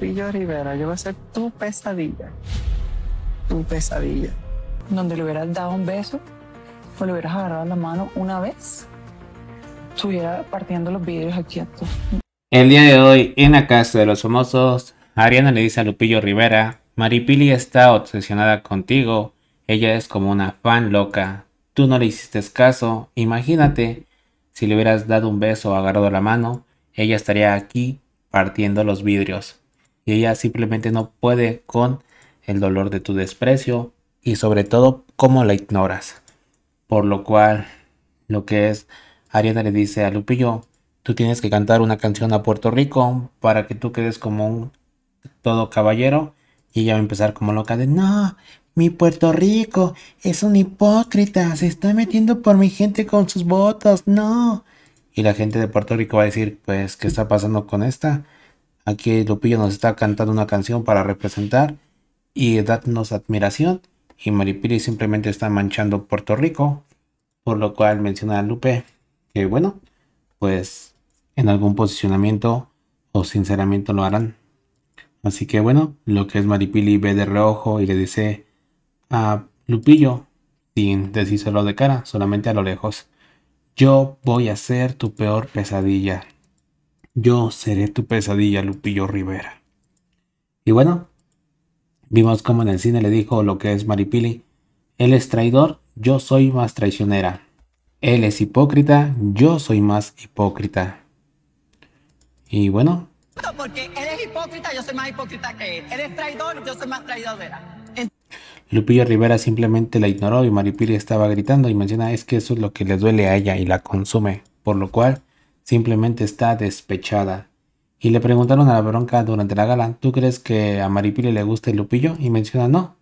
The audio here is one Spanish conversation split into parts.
Lupillo Rivera, yo voy a ser tu pesadilla. Tu pesadilla. Donde le hubieras dado un beso o le hubieras agarrado la mano una vez, estuviera partiendo los vidrios aquí a El día de hoy, en la casa de los famosos, Ariana le dice a Lupillo Rivera, Maripili está obsesionada contigo, ella es como una fan loca, tú no le hiciste caso, imagínate, si le hubieras dado un beso o agarrado la mano, ella estaría aquí partiendo los vidrios y ella simplemente no puede con el dolor de tu desprecio y sobre todo cómo la ignoras. Por lo cual, lo que es, Ariana le dice a Lupillo, tú tienes que cantar una canción a Puerto Rico para que tú quedes como un todo caballero y ella va a empezar como loca de, no, mi Puerto Rico es un hipócrita, se está metiendo por mi gente con sus votos, no. Y la gente de Puerto Rico va a decir, pues, ¿qué está pasando con esta? Aquí Lupillo nos está cantando una canción para representar y darnos admiración. Y Maripili simplemente está manchando Puerto Rico. Por lo cual menciona a Lupe que bueno, pues en algún posicionamiento o sinceramente lo harán. Así que bueno, lo que es Maripili ve de reojo y le dice a Lupillo, sin decírselo de cara, solamente a lo lejos, yo voy a ser tu peor pesadilla. Yo seré tu pesadilla, Lupillo Rivera. Y bueno, vimos cómo en el cine le dijo lo que es Maripili. Él es traidor, yo soy más traicionera. Él es hipócrita, yo soy más hipócrita. Y bueno. Porque él es hipócrita, yo soy más hipócrita que él. Él es traidor, yo soy más traidora. Lupillo Rivera simplemente la ignoró y Maripili estaba gritando y menciona es que eso es lo que le duele a ella y la consume, por lo cual simplemente está despechada. Y le preguntaron a la bronca durante la gala, ¿tú crees que a Maripili le gusta el Lupillo? Y menciona no.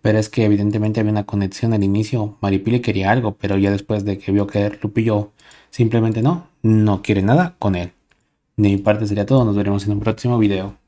Pero es que evidentemente había una conexión al inicio. Maripili quería algo, pero ya después de que vio que Lupillo simplemente no, no quiere nada con él. De mi parte sería todo, nos veremos en un próximo video.